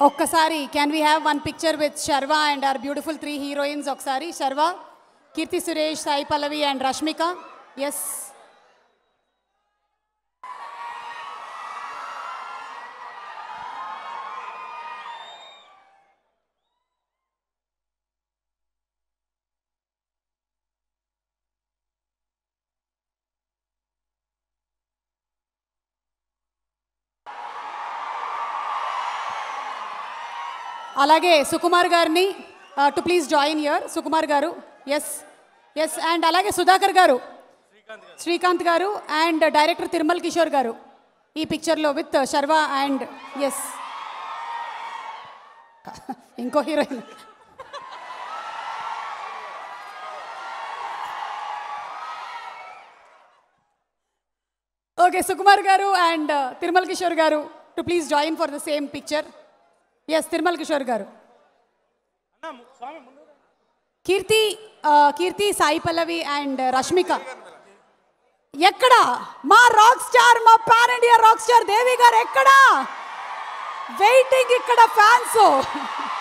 Okasari, can we have one picture with Sharva and our beautiful three heroines, Okasari, Sharva, Kirti Suresh, Sai Pallavi and Rashmika? Yes. అలాగే సుకుమార్ గారిని to please join here Sukumar garu yes yes and అలాగే సుధాకర్ గారు శ్రీకాంత్ గారు and director Tirumala Kishore garu ఈ పిక్చర్లో with Sharwa and yes ఇంకో heroine okay Sukumar garu and uh, Tirumala Kishore garu to please join for the same picture yes Tirumala Kishore garu Keerthy Keerthy Sai Pallavi and uh, Rashmika ఎక్కడ మా రాక్ స్టార్ మా pan India rock star Devi garu ఎక్కడా వెయిటింగ్ ఇక్కడ ఫ్యాన్స్